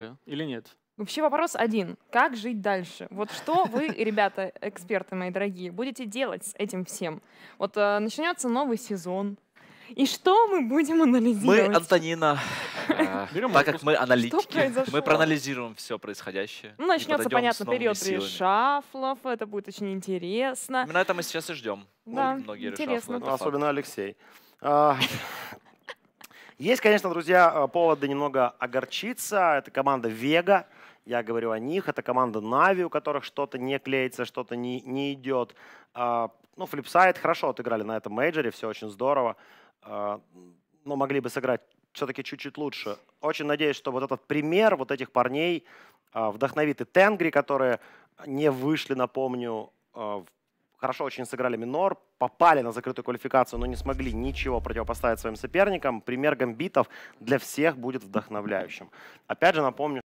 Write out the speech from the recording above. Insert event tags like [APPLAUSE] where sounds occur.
Э, или нет? Вообще вопрос один. Как жить дальше? Вот что вы, [LAUGHS] ребята, эксперты мои дорогие, будете делать с этим всем? Вот э, начнется новый сезон. И что мы будем анализировать? Мы, Антонина, [LAUGHS] э, так как мы аналитики, мы проанализируем все происходящее. Ну, начнется, понятно, период силами. решафлов, это будет очень интересно. Именно это мы сейчас и ждем. Да, многие интересно. Решафлы, ну, особенно факт. Алексей. А, [LAUGHS] Есть, конечно, друзья, э, поводы немного огорчиться. Это команда Вега. Я говорю о них. Это команда Нави, у которых что-то не клеится, что-то не, не идет. А, ну, флипсайд хорошо отыграли на этом мейджоре, все очень здорово. А, но могли бы сыграть все-таки чуть-чуть лучше. Очень надеюсь, что вот этот пример вот этих парней а, вдохновит и Тенгри, которые не вышли, напомню, в хорошо очень сыграли минор, попали на закрытую квалификацию, но не смогли ничего противопоставить своим соперникам. Пример гамбитов для всех будет вдохновляющим. Опять же напомню,